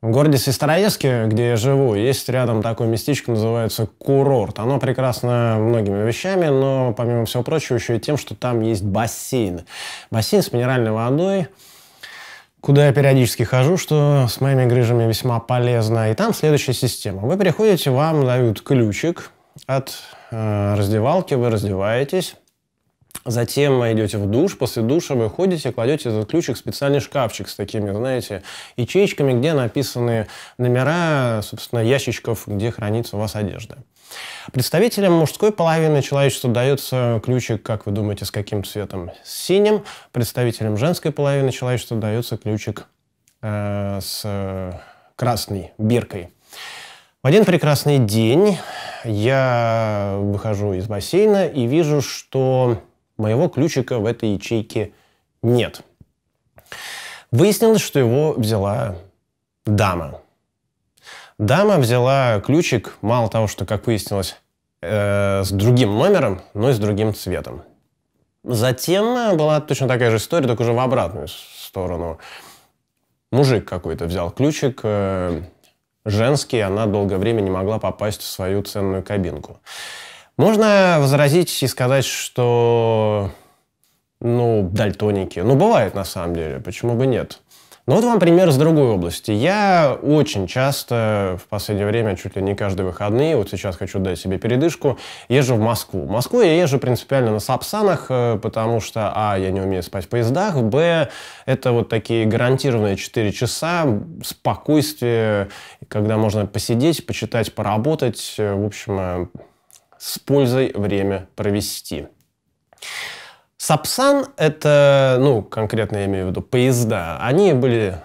В городе Свистороецке, где я живу, есть рядом такое местечко, называется курорт. Оно прекрасно многими вещами, но помимо всего прочего еще и тем, что там есть бассейн. Бассейн с минеральной водой, куда я периодически хожу, что с моими грыжами весьма полезно. И там следующая система. Вы приходите, вам дают ключик от э, раздевалки, вы раздеваетесь. Затем вы идете в душ, после душа выходите, кладете этот ключик в специальный шкафчик с такими, знаете, ячейками, где написаны номера, собственно, ящичков, где хранится у вас одежда. Представителям мужской половины человечества дается ключик, как вы думаете, с каким цветом? С синим. Представителям женской половины человечества дается ключик э, с э, красной биркой. В один прекрасный день я выхожу из бассейна и вижу, что Моего ключика в этой ячейке нет. Выяснилось, что его взяла дама. Дама взяла ключик, мало того, что, как выяснилось, э, с другим номером, но и с другим цветом. Затем э, была точно такая же история, только уже в обратную сторону. Мужик какой-то взял ключик, э, женский, она долгое время не могла попасть в свою ценную кабинку. Можно возразить и сказать, что ну, дальтоники. Ну, бывает на самом деле, почему бы нет. Но вот вам пример с другой области. Я очень часто в последнее время, чуть ли не каждые выходные, вот сейчас хочу дать себе передышку, езжу в Москву. В Москву я езжу принципиально на сапсанах, э, потому что, а, я не умею спать в поездах, б, это вот такие гарантированные 4 часа спокойствия, когда можно посидеть, почитать, поработать. Э, в общем, э, с пользой время провести. Сапсан — это, ну, конкретно я имею в виду поезда. Они были,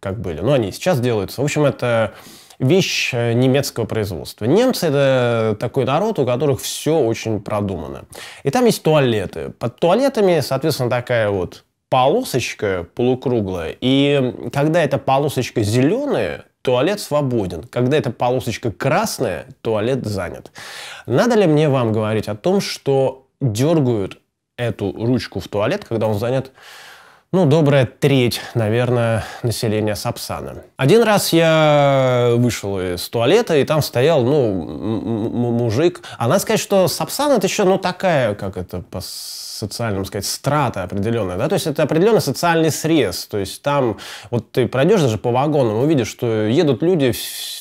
как были, но ну, они сейчас делаются. В общем, это вещь э, немецкого производства. Немцы — это такой народ, у которых все очень продумано. И там есть туалеты. Под туалетами, соответственно, такая вот полосочка полукруглая. И когда эта полосочка зеленая, Туалет свободен. Когда эта полосочка красная, туалет занят. Надо ли мне вам говорить о том, что дергают эту ручку в туалет, когда он занят ну, добрая треть, наверное, населения Сапсана. Один раз я вышел из туалета, и там стоял, ну, мужик. А надо сказать, что Сапсан это еще, ну, такая, как это, пос социальным сказать, страта определенная, да, то есть это определенный социальный срез, то есть там вот ты пройдешь даже по вагонам, увидишь, что едут люди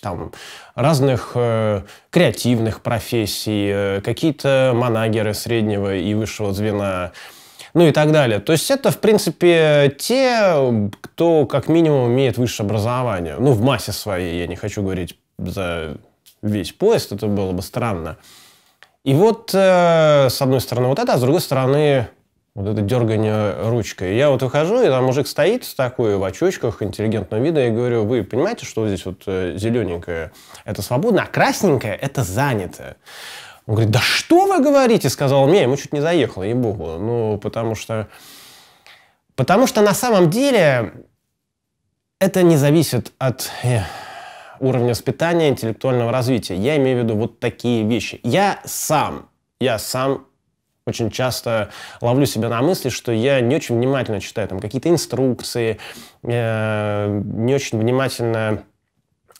там разных э, креативных профессий, э, какие-то манагеры среднего и высшего звена, ну и так далее. То есть это, в принципе, те, кто как минимум имеет высшее образование. Ну, в массе своей, я не хочу говорить за весь поезд, это было бы странно. И вот, э, с одной стороны, вот это, а с другой стороны, вот это дергание ручкой. Я вот выхожу, и там мужик стоит такой в очочках интеллигентного вида, и говорю, вы понимаете, что здесь вот э, зелененькое? Это свободно, а красненькое – это занято. Он говорит, да что вы говорите, сказал мне, ему чуть не заехало, ей-богу. Ну, потому что... Потому что на самом деле это не зависит от... Э, уровня воспитания, интеллектуального развития. Я имею в виду вот такие вещи. Я сам, я сам очень часто ловлю себя на мысли, что я не очень внимательно читаю там какие-то инструкции, э, не очень внимательно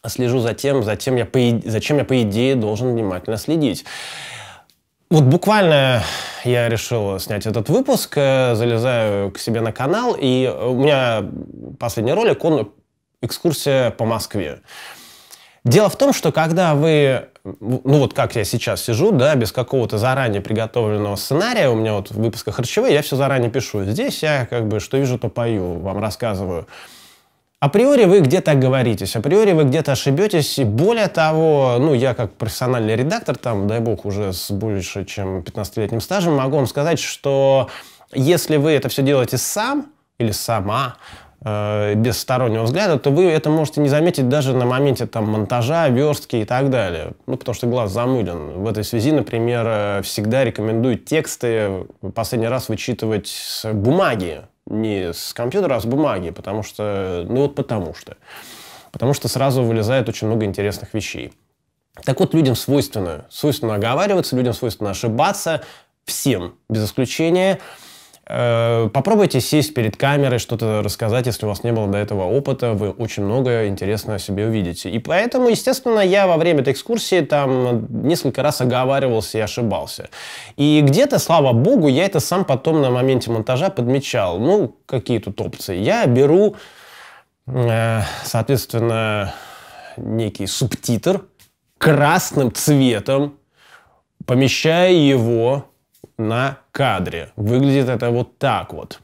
слежу за тем, за тем я по, зачем я, по идее, должен внимательно следить. Вот буквально я решил снять этот выпуск, э, залезаю к себе на канал, и у меня последний ролик, он экскурсия по Москве. Дело в том, что когда вы, ну вот как я сейчас сижу, да, без какого-то заранее приготовленного сценария, у меня вот в выпусках «Харчевые» я все заранее пишу. Здесь я как бы что вижу, то пою, вам рассказываю. Априори вы где-то оговоритесь, априори вы где-то ошибетесь. И более того, ну, я как профессиональный редактор, там, дай бог, уже с больше, чем 15-летним стажем, могу вам сказать, что если вы это все делаете сам или сама, Э, без стороннего взгляда, то вы это можете не заметить даже на моменте там, монтажа, верстки и так далее. Ну, потому что глаз замылен. В этой связи, например, э, всегда рекомендую тексты в последний раз вычитывать с бумаги. Не с компьютера, а с бумаги, потому что... Ну вот потому что. Потому что сразу вылезает очень много интересных вещей. Так вот, людям свойственно. Свойственно оговариваться, людям свойственно ошибаться. Всем, без исключения. Э, попробуйте сесть перед камерой, что-то рассказать, если у вас не было до этого опыта, вы очень многое интересного о себе увидите. И поэтому, естественно, я во время этой экскурсии там несколько раз оговаривался и ошибался. И где-то, слава богу, я это сам потом на моменте монтажа подмечал. Ну, какие тут опции. Я беру, э, соответственно, некий субтитр красным цветом, помещая его на кадре. Выглядит это вот так вот.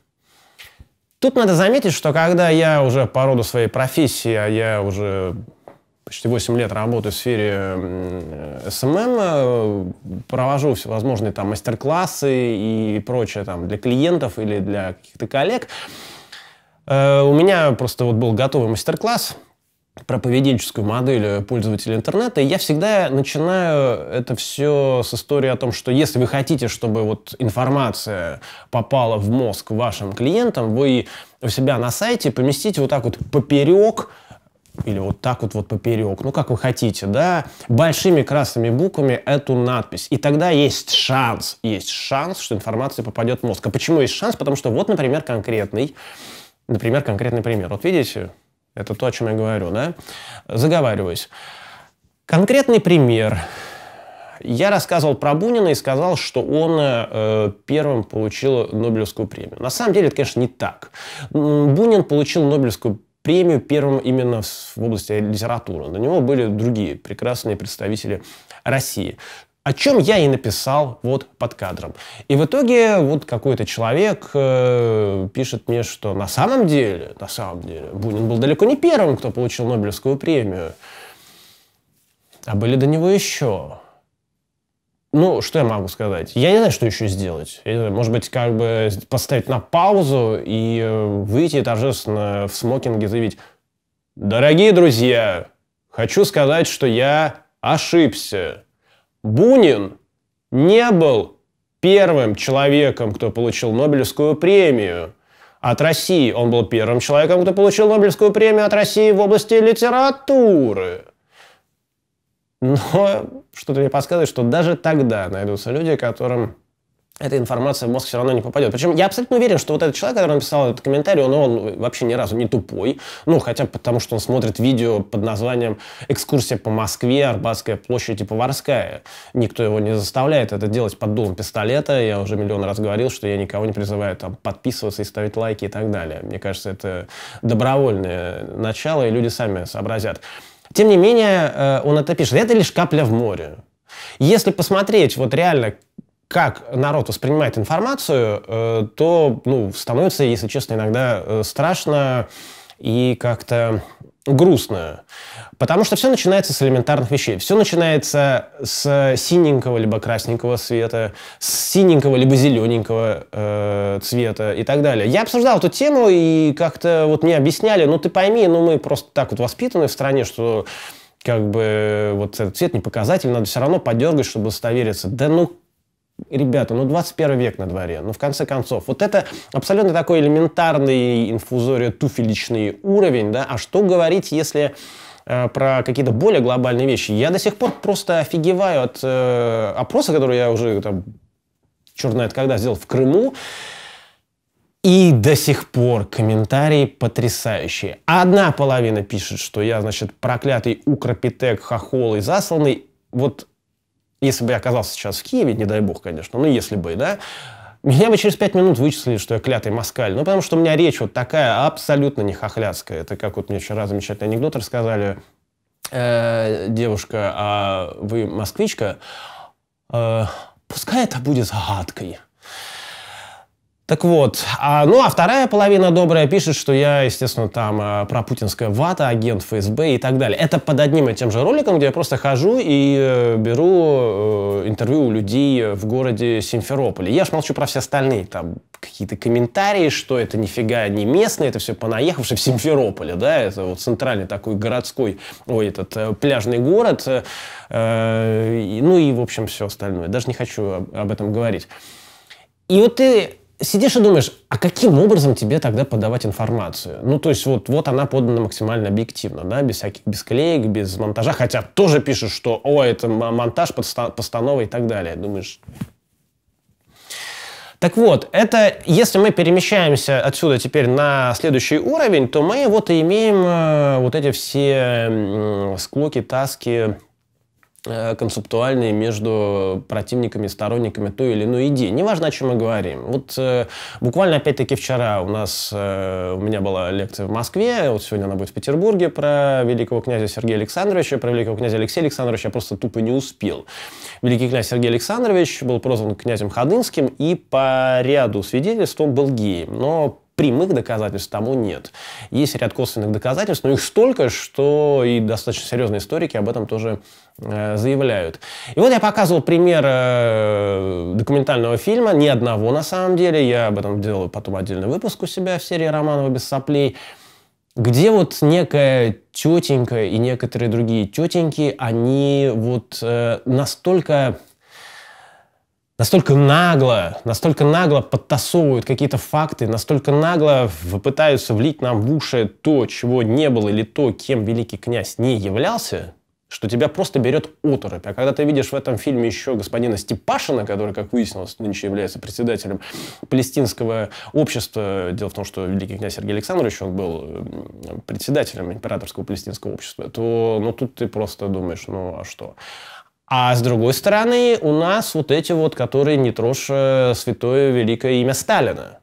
Тут надо заметить, что когда я уже по роду своей профессии, а я уже почти 8 лет работаю в сфере СММ, эм эм, э, провожу всевозможные там мастер-классы и прочее там для клиентов или для каких-то коллег, э, у меня просто вот был готовый мастер-класс – про поведенческую модель э, пользователя интернета, и я всегда начинаю это все с истории о том, что если вы хотите, чтобы вот информация попала в мозг вашим клиентам, вы у себя на сайте поместите вот так вот поперек или вот так вот, вот поперек, ну как вы хотите, да, большими красными буквами эту надпись. И тогда есть шанс, есть шанс, что информация попадет в мозг. А почему есть шанс? Потому что вот, например, конкретный, например, конкретный пример. Вот видите, это то, о чем я говорю, да? Заговариваюсь. Конкретный пример. Я рассказывал про Бунина и сказал, что он э, первым получил Нобелевскую премию. На самом деле это, конечно, не так. Бунин получил Нобелевскую премию первым именно в области литературы. До него были другие прекрасные представители России о чем я и написал вот под кадром. И в итоге вот какой-то человек э, пишет мне, что на самом деле, на самом деле, Бунин был далеко не первым, кто получил Нобелевскую премию, а были до него еще. Ну, что я могу сказать? Я не знаю, что еще сделать. Я, может быть, как бы поставить на паузу и э, выйти торжественно в смокинге заявить «Дорогие друзья, хочу сказать, что я ошибся». Бунин не был первым человеком, кто получил Нобелевскую премию от России. Он был первым человеком, кто получил Нобелевскую премию от России в области литературы. Но что-то мне подсказывает, что даже тогда найдутся люди, которым эта информация в мозг все равно не попадет. Причем я абсолютно уверен, что вот этот человек, который написал этот комментарий, он, он вообще ни разу не тупой. Ну, хотя потому, что он смотрит видео под названием «Экскурсия по Москве, Арбатская площадь и Поварская». Никто его не заставляет это делать под дулом пистолета. Я уже миллион раз говорил, что я никого не призываю там подписываться и ставить лайки и так далее. Мне кажется, это добровольное начало, и люди сами сообразят. Тем не менее, э, он это пишет. Это лишь капля в море. Если посмотреть вот реально, как народ воспринимает информацию, э, то ну, становится, если честно, иногда э, страшно и как-то грустно. Потому что все начинается с элементарных вещей. Все начинается с синенького либо красненького цвета, с синенького либо зелененького э, цвета и так далее. Я обсуждал эту тему и как-то вот мне объясняли, ну ты пойми, ну мы просто так вот воспитаны в стране, что как бы э, вот этот цвет не показатель, надо все равно подергать, чтобы достовериться. Да ну ребята, ну 21 век на дворе, ну в конце концов. Вот это абсолютно такой элементарный инфузория туфеличный уровень, да, а что говорить, если э, про какие-то более глобальные вещи. Я до сих пор просто офигеваю от э, опроса, который я уже там, черт знает когда, сделал в Крыму. И до сих пор комментарии потрясающие. Одна половина пишет, что я, значит, проклятый укропитек, хохол и засланный. Вот если бы я оказался сейчас в Киеве, не дай бог, конечно, но ну, если бы, да, меня бы через пять минут вычислили, что я клятый москаль. Ну, потому что у меня речь вот такая абсолютно не хохляцкая. Это как вот мне вчера замечательный анекдот рассказали. Э, девушка, а вы москвичка? Э, пускай это будет загадкой. Так вот, а, ну а вторая половина добрая пишет, что я, естественно, там а, про путинская вата, агент ФСБ и так далее. Это под одним и тем же роликом, где я просто хожу и э, беру э, интервью у людей в городе Симферополе. Я ж молчу про все остальные, там какие-то комментарии, что это нифига не местные, это все понаехавшие в Симферополе, да, это вот центральный такой городской, ой, этот э, пляжный город, э, э, ну и, в общем, все остальное. Даже не хочу об, об этом говорить. И вот ты сидишь и думаешь, а каким образом тебе тогда подавать информацию? Ну, то есть вот, вот она подана максимально объективно, да, без всяких, без клеек, без монтажа, хотя тоже пишут, что, о, это монтаж, постанова и так далее. Думаешь, так вот, это, если мы перемещаемся отсюда теперь на следующий уровень, то мы вот и имеем э, вот эти все э, склоки, таски, Э, концептуальные между противниками сторонниками той или иной идеи. Неважно, о чем мы говорим. Вот э, буквально опять-таки вчера у нас, э, у меня была лекция в Москве, вот сегодня она будет в Петербурге про великого князя Сергея Александровича, про великого князя Алексея Александровича я просто тупо не успел. Великий князь Сергей Александрович был прозван князем Ходынским и по ряду свидетельств он был геем, но прямых доказательств тому нет. Есть ряд косвенных доказательств, но их столько, что и достаточно серьезные историки об этом тоже э, заявляют. И вот я показывал пример э, документального фильма, ни одного на самом деле, я об этом делаю потом отдельный выпуск у себя в серии Романова без соплей, где вот некая тетенька и некоторые другие тетеньки, они вот э, настолько настолько нагло, настолько нагло подтасовывают какие-то факты, настолько нагло пытаются влить нам в уши то, чего не было, или то, кем великий князь не являлся, что тебя просто берет оторопь. А когда ты видишь в этом фильме еще господина Степашина, который, как выяснилось, нынче является председателем палестинского общества, дело в том, что великий князь Сергей Александрович, он был председателем императорского палестинского общества, то ну, тут ты просто думаешь, ну а что? А с другой стороны, у нас вот эти вот, которые не троша э, святое великое имя Сталина.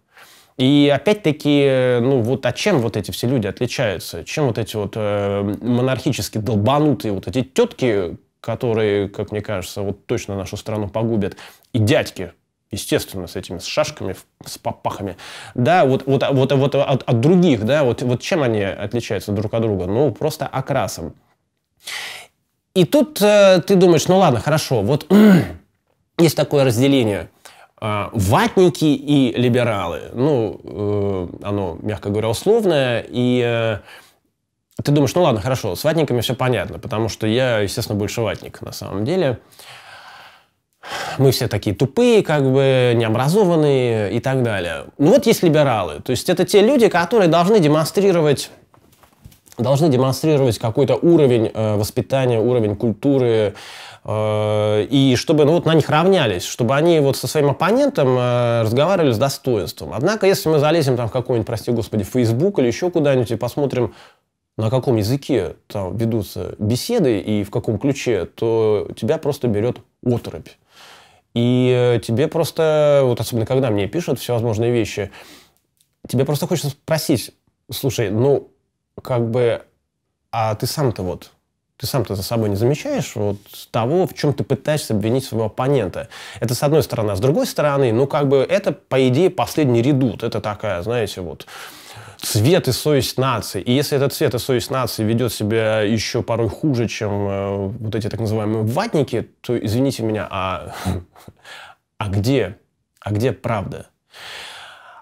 И опять-таки, ну вот, а чем вот эти все люди отличаются? Чем вот эти вот э, монархически долбанутые вот эти тетки, которые, как мне кажется, вот точно нашу страну погубят, и дядьки, естественно, с этими с шашками, с папахами, да, вот, вот, а, вот, а, вот от, а, от других, да, вот, вот чем они отличаются друг от друга? Ну, просто окрасом. И тут э, ты думаешь, ну ладно, хорошо, вот есть такое разделение. А, ватники и либералы. Ну, э, оно, мягко говоря, условное. И э, ты думаешь, ну ладно, хорошо, с ватниками все понятно, потому что я, естественно, больше ватник на самом деле. Мы все такие тупые, как бы необразованные и так далее. Ну вот есть либералы. То есть это те люди, которые должны демонстрировать должны демонстрировать какой-то уровень э, воспитания, уровень культуры, э, и чтобы ну, вот на них равнялись, чтобы они вот со своим оппонентом э, разговаривали с достоинством. Однако, если мы залезем там в какой-нибудь, прости господи, Facebook или еще куда-нибудь и посмотрим, на каком языке там ведутся беседы и в каком ключе, то тебя просто берет отрыбь. И э, тебе просто, вот особенно когда мне пишут всевозможные вещи, тебе просто хочется спросить, слушай, ну как бы, а ты сам-то вот, ты сам-то за собой не замечаешь вот того, в чем ты пытаешься обвинить своего оппонента. Это с одной стороны. А с другой стороны, ну, как бы, это, по идее, последний редут. Это такая, знаете, вот, цвет и совесть нации. И если этот цвет и совесть нации ведет себя еще порой хуже, чем э, вот эти так называемые ватники, то, извините меня, а, а где? А где правда?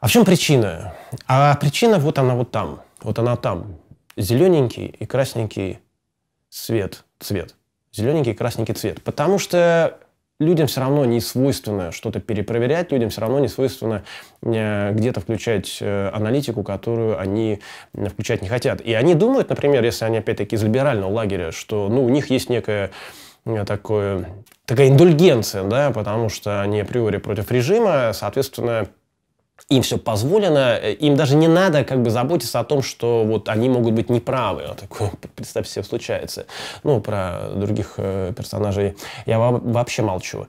А в чем причина? А причина вот она вот там. Вот она там зелененький и красненький цвет. цвет. Зелененький и красненький цвет. Потому что людям все равно не свойственно что-то перепроверять, людям все равно не свойственно э, где-то включать э, аналитику, которую они э, включать не хотят. И они думают, например, если они опять-таки из либерального лагеря, что ну, у них есть некая такое, такая индульгенция, да, потому что они априори против режима, соответственно, им все позволено, э, им даже не надо как бы заботиться о том, что вот они могут быть неправы. Такое, представь себе, случается. Ну, про других э, персонажей я вообще молчу.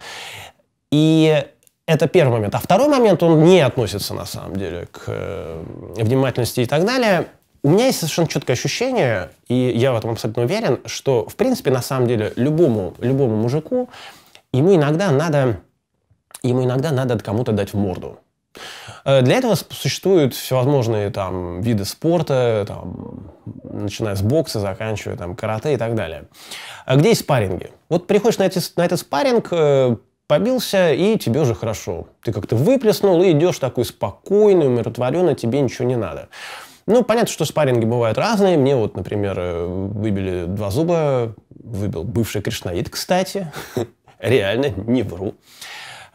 И это первый момент. А второй момент, он не относится на самом деле к э, внимательности и так далее. У меня есть совершенно четкое ощущение, и я в этом абсолютно уверен, что, в принципе, на самом деле, любому, любому мужику, ему иногда надо, ему иногда надо кому-то дать в морду. Э, для этого существуют всевозможные там, виды спорта, там, начиная с бокса, заканчивая там, карате и так далее. А Где есть спарринги? Вот приходишь на, эти, на этот спарринг, э, побился, и тебе уже хорошо. Ты как-то выплеснул и идешь такой спокойный, умиротворенно, тебе ничего не надо. Ну, понятно, что спарринги бывают разные. Мне вот, например, э, выбили два зуба, выбил бывший кришнаид, кстати. Реально, не вру.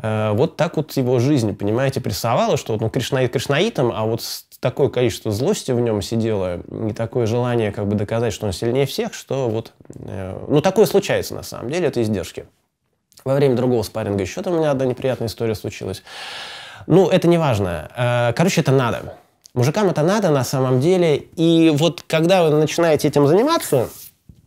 Э, вот так вот его жизнь, понимаете, прессовала, что он ну, Кришнаит Кришнаитом, а вот такое количество злости в нем сидело, и такое желание как бы доказать, что он сильнее всех, что вот... Э, ну, такое случается на самом деле, это издержки. Во время другого спарринга еще там у меня одна неприятная история случилась. Ну, это не важно. Э, короче, это надо. Мужикам это надо на самом деле. И вот когда вы начинаете этим заниматься,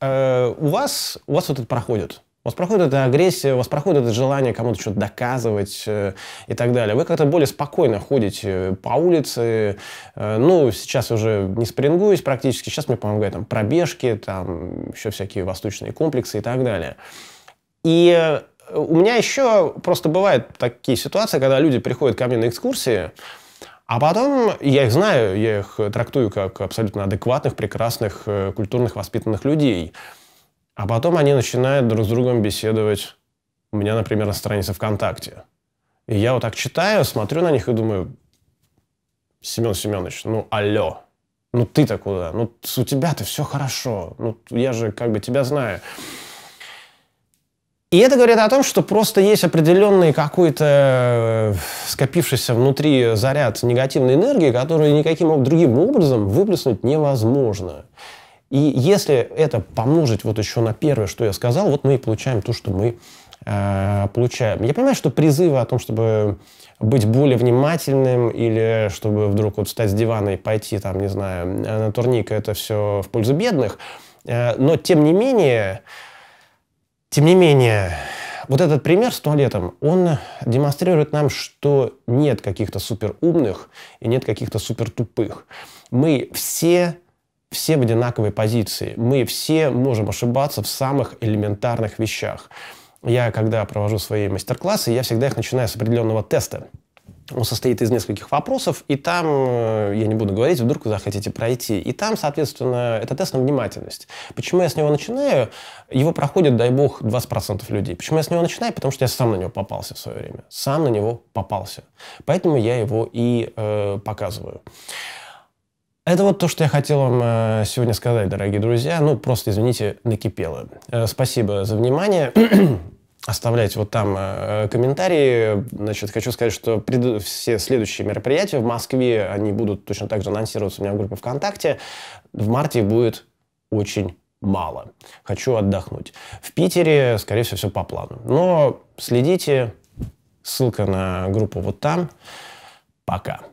у вас, у вас вот это проходит. У вас проходит эта агрессия, у вас проходит это желание кому-то что-то доказывать э, и так далее. Вы как-то более спокойно ходите по улице. Э, ну, сейчас уже не спрингуюсь практически. Сейчас мне помогают там пробежки, там еще всякие восточные комплексы и так далее. И э, у меня еще просто бывают такие ситуации, когда люди приходят ко мне на экскурсии, а потом я их знаю, я их трактую как абсолютно адекватных, прекрасных, культурных, воспитанных людей – а потом они начинают друг с другом беседовать. У меня, например, на странице ВКонтакте. И я вот так читаю, смотрю на них и думаю, Семен Семенович, ну алло, ну ты-то куда? Ну у тебя-то все хорошо. Ну я же как бы тебя знаю. И это говорит о том, что просто есть определенный какой-то э, скопившийся внутри заряд негативной энергии, который никаким другим образом выплеснуть невозможно. И если это помножить вот еще на первое, что я сказал, вот мы и получаем то, что мы э, получаем. Я понимаю, что призывы о том, чтобы быть более внимательным или чтобы вдруг вот встать с дивана и пойти там, не знаю, э, на турник, это все в пользу бедных. Э, но тем не менее, тем не менее, вот этот пример с туалетом, он демонстрирует нам, что нет каких-то суперумных и нет каких-то супертупых. Мы все все в одинаковой позиции. Мы все можем ошибаться в самых элементарных вещах. Я, когда провожу свои мастер-классы, я всегда их начинаю с определенного теста. Он состоит из нескольких вопросов, и там, э, я не буду говорить, вдруг вы захотите пройти. И там, соответственно, это тест на внимательность. Почему я с него начинаю? Его проходит, дай бог, 20% людей. Почему я с него начинаю? Потому что я сам на него попался в свое время. Сам на него попался. Поэтому я его и э, показываю. Это вот то, что я хотел вам э, сегодня сказать, дорогие друзья. Ну, просто, извините, накипело. Э, спасибо за внимание. Оставляйте вот там э, комментарии. Значит, хочу сказать, что пред... все следующие мероприятия в Москве, они будут точно так же анонсироваться у меня в группе ВКонтакте. В марте будет очень мало. Хочу отдохнуть. В Питере, скорее всего, все по плану. Но следите. Ссылка на группу вот там. Пока.